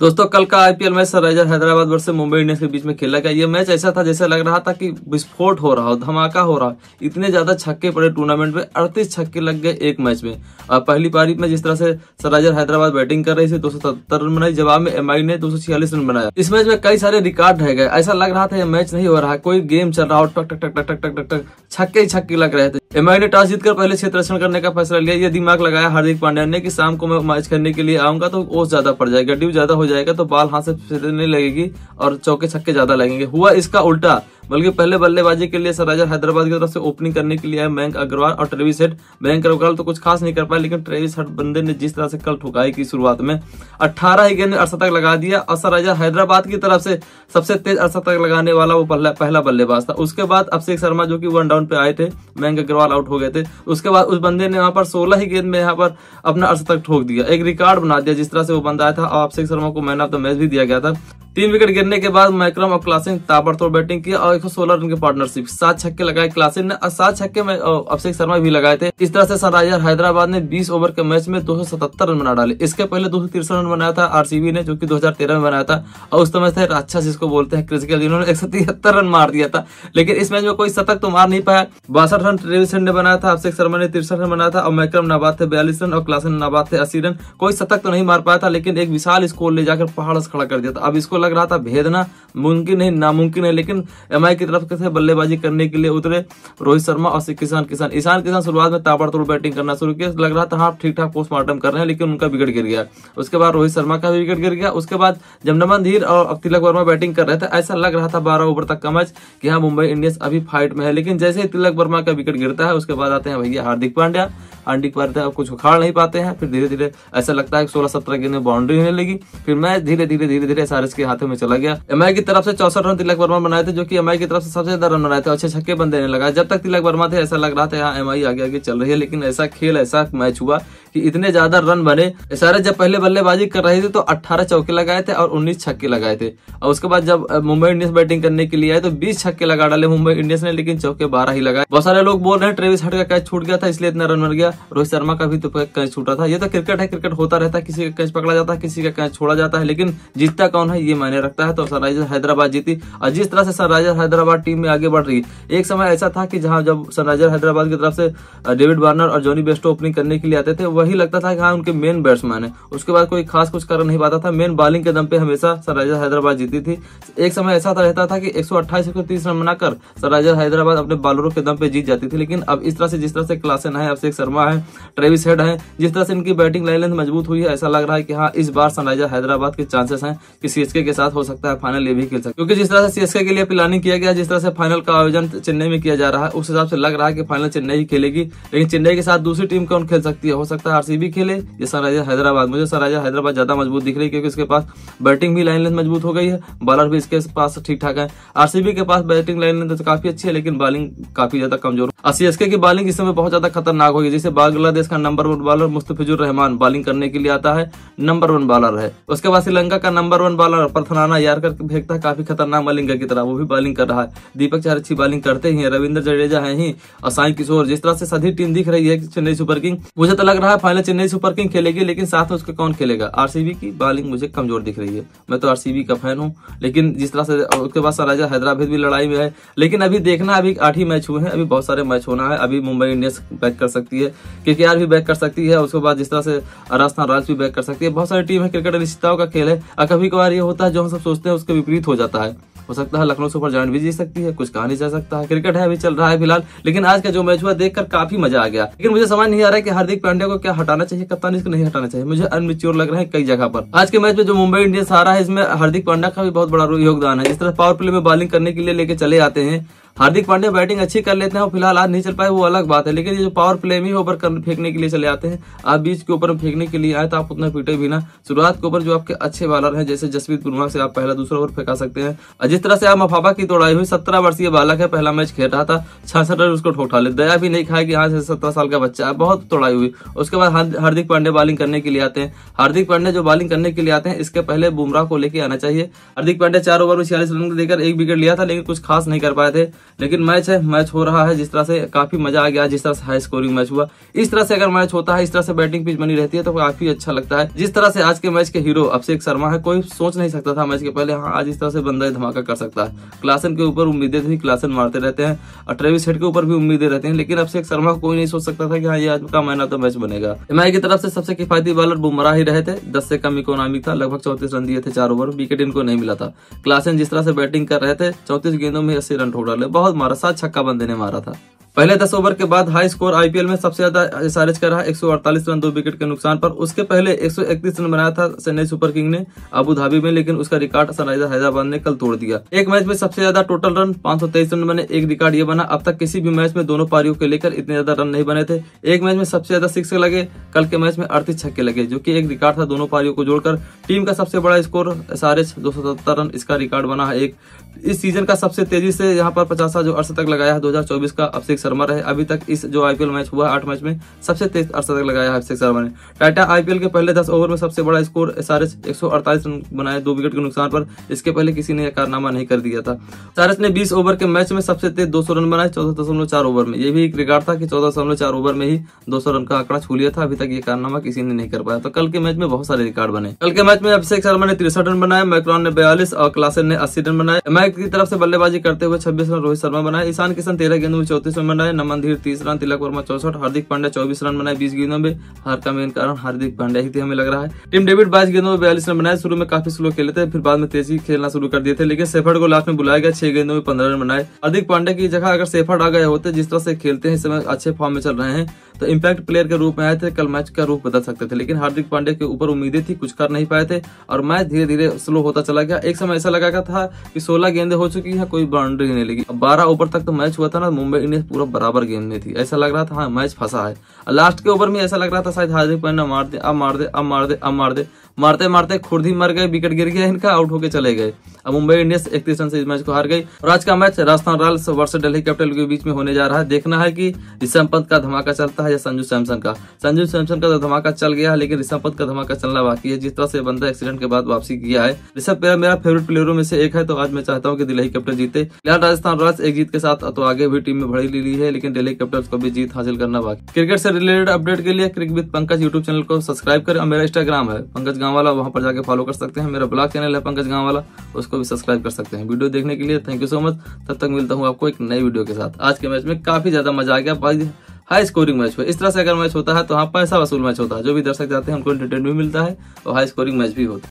दोस्तों कल का आईपीएल मैच सनराइजर हैदराबाद वर्ष मुंबई इंडियंस के बीच में खेला गया ये मैच ऐसा था जैसे लग रहा था कि विस्फोट हो रहा हो धमाका हो रहा इतने ज्यादा छक्के पड़े टूर्नामेंट में अड़तीस छक्के लग गए एक मैच में और पहली पारी में जिस तरह से सनराइजर हैदराबाद बैटिंग कर रही थी दो रन बनाई जवाब में एम ने दो रन बनाया इस मैच में कई सारे रिकॉर्ड रह गए ऐसा लग रहा था यह मैच नहीं हो रहा कोई गेम चल रहा हो टक टक टक टक टक टक टक छक्के छक्के लग रहे थे एमआई ने टॉस जीतकर पहले रक्षण करने का फैसला लिया यह दिमाग लगाया हार्दिक पांड्या ने कि शाम को मैं मैच करने के लिए आऊंगा तो ओस ज्यादा पड़ जाएगा ड्यू ज्यादा हो जाएगा तो बाल हाथ से फिरने लगेगी और चौके छक्के ज्यादा लगेंगे हुआ इसका उल्टा बल्कि पहले बल्लेबाजी के लिए सराजर हैदराबाद की तरफ से ओपनिंग करने के लिए आए मयंक अग्रवाल और ट्रेविस हेड मयंक अग्रवाल तो कुछ खास नहीं कर पाए लेकिन ट्रेविस हट बंदे ने जिस तरह से कल ठुकाई की शुरुआत में अट्ठारह गेंद अर्शतक लगा दिया और सराजर हैदराबाद की तरफ से सबसे तेज अर्शतक लगाने वाला वो पहला बल्लेबाज था उसके बाद अभिषेक शर्मा जो की वन डाउन पे आए थे मयंक अग्रवाल आउट हो गए थे उसके बाद उस बंदे ने यहाँ पर सोलह ही गेंद में यहाँ पर अपना अर्शतक ठोक दिया एक रिकॉर्ड बना दिया जिस तरह से वो बंदा आया था अभिषेक शर्मा को मैन ऑफ द मैच भी दिया गया था तीन विकेट गिरने के बाद मैक्रम और क्लासिन ताबड़तोड़ बैटिंग की और एक सौ रन की पार्टनरशिप सात छक्के लगाए क्लासिन ने और सात छक्के में अभिषेक शर्मा भी लगाए थे इस तरह से सनराइजर हैदराबाद ने 20 ओवर के मैच में 277 रन बना डाले इसके पहले दो रन बनाया था आरसीबी ने जो की दो में बनाया था और उस समय थे राक्षस जिसको बोलते हैं क्रिजिकल जिन्होंने एक रन मार दिया था लेकिन इस मैच में कोई शतक तो मार नहीं पाया बासठ रन रन ने बनाया था अभिषेक शर्मा ने तिरसठ रन बनाया था और मैक्रम नाबाद थे बयालीस रन और क्लासिन नाबाद थे अस्सी रन कोई शतक तो नहीं मार पाया था लेकिन एक विशाल स्कोर ले जाकर पहाड़ खड़ा कर दिया था अब इसको लग रहा था भेदना मुमकिन है नामुमकिन है लेकिन एम की तरफ से बल्लेबाजी करने के लिए उतरे रोहित शर्मा और किसान किसान ईशान किसान शुरुआत में ताबड़तोड़ बैटिंग करना शुरू किया लग रहा था हाँ ठीक ठाक पोस्टमार्टम कर रहे हैं लेकिन उनका विकेट गिर गया उसके बाद रोहित शर्मा का भी विकेट गिर गया उसके बाद जमनमन धीर और तिलक वर्मा बैटिंग कर रहे थे ऐसा लग रहा था बारह ओवर तक का मैच कि हाँ मुंबई इंडियंस अभी फाइट में है लेकिन जैसे ही तिलक वर्मा का विकेट गिरता है उसके बाद आते हैं भैया हार्दिक पांड्या आंटी पर बारे कुछ उखाड़ नहीं पाते हैं फिर धीरे धीरे ऐसा लगता है सोलह सत्रह गेंद में बाउंड्री होने लगी फिर मैच धीरे धीरे धीरे धीरे सारे के हाथों में चला गया एम की तरफ से चौसठ रन तिलक वर्मा बनाए थे जो की एम की तरफ से सबसे ज्यादा रन बनाए थे अच्छे छक्के बंद देने लगा जब तक तिलक वर्मा थे ऐसा लग रहा था यहाँ आई आगे आगे चल रही है लेकिन ऐसा खेल ऐसा मैच हुआ कि इतने ज्यादा रन बने सारे जब पहले बल्लेबाजी कर रहे थे तो 18 चौके लगाए थे और 19 छक्के लगाए थे और उसके बाद जब मुंबई इंडियंस बैटिंग करने के लिए आए तो 20 छक्के लगा डाले मुंबई इंडियंस ने लेकिन चौके बारह ही लगाए बहुत सारे लोग बोल रहे हैं ट्रेविस हट का कैच छूट गया था इसलिए इतना रन मर गया रोहित शर्मा का भी तो कैच छूटा था ये तो क्रिकेट है क्रिकेट होता रहता है किसी का कैच पकड़ा जाता है किसी का कैच छोड़ा जाता है लेकिन जीतता कौन है ये मायने रखता है तो सनराइजर हैदराबाद जीती और जिस तरह से सनराइजर हैदराबाद टीम में आगे बढ़ रही एक समय ऐसा था कि जहां जब सनराइजर हैदराबाद की तरफ से डेविड वार्नर और जॉनी बेस्टो ओपनिंग करने के लिए आते थे वह वही लगता था कि हाँ उनके मेन बैट्समैन है उसके बाद कोई खास कुछ कर नहीं पाता था मेन बॉलिंग के दम पे हमेशा सनराइजर हैदराबाद जीती थी एक समय ऐसा था रहता था कि एक सौ रन बनाकर सनराइजर हैदराबाद अपने बॉलरों के दम पे जीत जाती थी लेकिन अब इस तरह से जिस तरह से क्लासन है अभिषेक शर्मा है ट्रेविस हेड है जिस तरह से इनकी बैटिंग लाइन लेंथ मजबूत हुई है ऐसा लग रहा है कि हाँ इस बार सनराइजर हैदराबाद के चांसेस है कि सीएसके के साथ हो सकता है फाइनल ये भी खेल सकते क्योंकि जिस तरह से सीएसके के लिए प्लानिंग किया गया जिस तरह से फाइनल का आयोजन चेन्नई में किया जा रहा है उस हिसाब से लग रहा है कि फाइनल चेन्नई ही खेलेगी लेकिन चेन्नई के साथ दूसरी टीम कौन खेल सकती है हो सकता है आरसीबी खेले या सनराइजर हैदराबाद मुझे सनराइजर हैदराबाद ज्यादा मजबूत दिख रही है क्योंकि इसके पास बैटिंग भी लाइन लेंथ मजबूत हो गई है बॉलर भी इसके पास ठीक ठाक है आरसीबी के पास बैटिंग लाइन लेंथ तो काफी अच्छी है लेकिन बॉलिंग काफी ज्यादा कमजोर सीएसके की बॉलिंग इस समय बहुत ज्यादा खतरनाक होगी जैसे बांग्लादेश का number one bowler Mustafizur Rahman bowling करने के लिए आता है नंबर वन बॉलर है उसके बाद श्रीलंका का नंबर वन बॉलर प्रथनाना यार कर फेंकता है काफी खतरनाक मलिंगा की तरह वो भी बॉलिंग कर रहा है दीपक चार अच्छी बॉलिंग करते ही रविंद्र जडेजा है ही और साई किशोर जिस तरह से सभी टीम दिख रही है चेन्नई सुपर किंग मुझे तो लग रहा है फाइनल चेन्नई सुपर किंग खेलेगी लेकिन साथ में उसके कौन खेलेगा आरसीबी की बॉलिंग मुझे कमजोर दिख रही है मैं तो आरसीबी का फैन हूँ लेकिन जिस तरह से उसके बाद सराजा हैदराबाद भी लड़ाई में है लेकिन अभी देखना अभी आठ ही मैच हुए हैं अभी बहुत सारे मैच होना है अभी मुंबई इंडियंस बैक कर सकती है के भी बैक कर सकती है उसके बाद जिस तरह से राजस्थान रॉयल्स भी बैक कर सकती है बहुत सारी टीम है क्रिकेट अनिश्चितताओं का खेल है और कभी कभार ये होता है जो हम सब सोचते हैं उसके विपरीत हो जाता है हो सकता है लखनऊ सुपर जॉइंट भी जीत सकती है कुछ कहा नहीं जा सकता है क्रिकेट है अभी चल रहा है फिलहाल लेकिन आज का जो मैच हुआ देखकर काफी मजा आ गया लेकिन मुझे समझ नहीं आ रहा है कि हार्दिक पांड्या को क्या हटाना चाहिए कप्तान इसको नहीं हटाना चाहिए मुझे अनमेच्योर लग रहा है कई जगह पर आज के मैच में जो मुंबई इंडियंस आ रहा है इसमें हार्दिक पांड्या का भी बहुत बड़ा योगदान है जिस तरह पावर प्ले में बॉलिंग करने के लिए लेके चले आते हैं हार्दिक पांड्या बैटिंग अच्छी कर लेते हैं और फिलहाल आज नहीं चल पाए वो अलग बात है लेकिन ये जो पावर प्ले में ओवर फेंकने के लिए चले आते हैं आप बीच के ऊपर फेंकने के लिए आए तो आप उतना पीटे भी ना शुरुआत के ऊपर जो आपके अच्छे बॉलर है जैसे जसप्रीत बुमराह से आप पहला दूसरा ओवर फेंका सकते हैं और जिस तरह से आप मफाफा की तोड़ाई हुई सत्रह वर्षीय बालक है पहला मैच खेल रहा था छठ रन उसको ठोठा ले दया भी नहीं खाए कि यहाँ से सत्रह साल का बच्चा है बहुत तोड़ाई हुई उसके बाद हार्दिक पांडे बॉलिंग करने के लिए आते हैं हार्दिक पांडे जो बॉलिंग करने के लिए आते हैं इसके पहले बुमराह को लेकर आना चाहिए हार्दिक पांडे चार ओवर में छियालीस रन देकर एक विकेट लिया था लेकिन कुछ खास नहीं कर पाए थे लेकिन मैच है मैच हो रहा है जिस तरह से काफी मजा आ गया जिस तरह से हाई स्कोरिंग मैच हुआ इस तरह से अगर मैच होता है इस तरह से बैटिंग पिच बनी रहती है तो काफी अच्छा लगता है जिस तरह से आज के मैच के हीरो अभिषेक शर्मा है कोई सोच नहीं सकता था मैच के पहले हाँ आज इस तरह से बंदा धमाका कर सकता है क्लासन के ऊपर उम्मीदें थी क्लासन मारते रहते हैं और ट्रेविस हेड के ऊपर भी उम्मीदें रहती है लेकिन अभिषेक शर्मा को कोई नहीं सोच सकता था कि हाँ ये आज का मैन ऑफ द मैच बनेगा एम की तरफ से सबसे किफायती बॉलर बुमराह ही रहे थे दस से कम इकोनॉमिक था लगभग चौतीस रन दिए थे चार ओवर विकेट इनको नहीं मिला था क्लासन जिस तरह से बैटिंग कर रहे थे चौतीस गेंदों में अस्सी रन ठोक डाले बहुत मारा सात छक्का बंदे ने मारा था पहले दस ओवर के बाद हाई स्कोर आईपीएल में सबसे ज्यादा एस आर एच का रहा 148 रन दो विकेट के नुकसान पर उसके पहले 131 रन बनाया था चेन्नई सुपर किंग ने अबू धाबी में लेकिन उसका रिकॉर्ड सनराइजर हैदराबाद ने कल तोड़ दिया एक मैच में सबसे ज्यादा टोटल रन 523 रन बने एक रिकॉर्ड ये बना अब तक किसी भी मैच में दोनों पारियों के लेकर इतने ज्यादा रन नहीं बने थे एक मैच में सबसे ज्यादा सिक्स लगे कल के मैच में अड़तीस छक्के लगे जो की एक रिकॉर्ड था दोनों पारियों को जोड़कर टीम का सबसे बड़ा स्कोर एसआरएच दो रन इसका रिकॉर्ड बना है एक इस सीजन का सबसे तेजी से यहाँ पर पचास जो अरसठ तक लगाया है 2024 का अभिषेक शर्मा रहे अभी तक इस जो आईपीएल मैच हुआ आठ मैच में सबसे तेज अरसठ तक लगाया है अभिषेक शर्मा ने टाटा आईपीएल के पहले दस ओवर में सबसे बड़ा स्कोर एस एक रन बनाए दो विकेट के नुकसान पर इसके पहले किसी ने यह कारनामा नहीं कर दिया था सारे ने बीस ओवर के मैच में सबसे तेज दो रन बनाए चौदह ओवर में यह भी एक रिकॉर्ड था कि चौदह ओवर में ही दो रन का आंकड़ा छू लिया था अभी तक ये कारनामा किसी ने नहीं कर पाया तो कल के मैच में बहुत सारे रिकॉर्ड बने कल के मैच में अभिषेक शर्मा ने तिरसठ रन बनाए मैक्रॉन ने बयालीस और क्लासन ने अस्सी रन बनाए विनायक की तरफ से बल्लेबाजी करते हुए छब्बीस रन रोहित शर्मा बनाए ईशान किशन तेरह गेंदों में चौतीस रन बनाए नमन धीर तीस रन तिलक वर्मा चौसठ हार्दिक पांड्या चौबीस रन बनाए बीस गेंदों में हार का मेन कारण हार्दिक पांड्या ही थे हमें लग रहा है टीम डेविड बाईस गेंदों में बयालीस रन बनाए शुरू में काफी स्लो खेले थे फिर बाद में तेजी खेलना शुरू कर दिए थे लेकिन सेफर्ड को लास्ट में बुलाया गया छह गेंदों में पंद्रह रन बनाए हार्दिक पांड्या की जगह अगर सेफर्ड आ गए होते जिस तरह से खेलते हैं इस समय अच्छे फॉर्म में चल रहे हैं तो इम्पैक्ट प्लेयर के रूप में आए थे कल मैच का रूप बदल सकते थे लेकिन हार्दिक पांड्या के ऊपर उम्मीदें थी कुछ कर नहीं पाए थे और मैच धीरे धीरे स्लो होता चला गया एक समय ऐसा लगा था कि सोलह गेंद हो चुकी है कोई बाउंड्री नहीं लगी बारह ओवर तक तो मैच हुआ था ना मुंबई इंडियंस पूरा बराबर गेंद में थी ऐसा लग रहा था हाँ मैच फंसा है लास्ट के ओवर में ऐसा लग रहा था शायद हार्दिक पांड्या मार दे अब मार दे अब मार दे अब मार दे मारते मारते खुर्द ही मर गए विकेट गिर गया इनका आउट होके चले गए मुंबई इंडियंस इकतीस रन से इस मैच को हार गई और आज का मैच राजस्थान रॉयल्स वर्ष दिल्ली कैपिटल के बीच में होने जा रहा है देखना है की ऋषभ पंत का धमाका चलता है या संजू सैमसन का संजू सैमसन का तो धमाका चल गया है लेकिन ऋषभ पंत का धमाका चलना बाकी है जिस तरह से बंदा एक्सीडेंट के बाद वापसी किया है ऋषभ पेरा मेरा फेवरेट प्लेयरों में से एक है तो आज मैं चाहता हूँ की दिल्ली कैपिटल जीते फिलहाल राजस्थान रॉयल्स एक जीत के साथ तो आगे भी टीम में भड़ी ली ली है लेकिन दिल्ली कैपिटल्स को भी जीत हासिल करना बाकी क्रिकेट से रिलेटेड अपडेट के लिए Crick with Pankaj YouTube channel को सब्सक्राइब करें और मेरा इंस्टाग्राम है पंकज गांव वाला वहां पर जाकर फॉलो कर सकते हैं मेरा ब्लॉग चैनल है पंकज गांव वाला उसको को भी सब्सक्राइब कर सकते हैं वीडियो देखने के लिए थैंक यू सो मच तब तक मिलता हूँ आपको एक नई वीडियो के साथ आज के मैच में काफी ज्यादा मजा आ गया हाई स्कोरिंग मैच हुआ इस तरह से अगर मैच होता है तो हाँ पैसा वसूल मैच होता है जो भी दर्शक जाते हैं उनको इंटरटेन भी मिलता है और हाई स्कोरिंग मैच भी होता है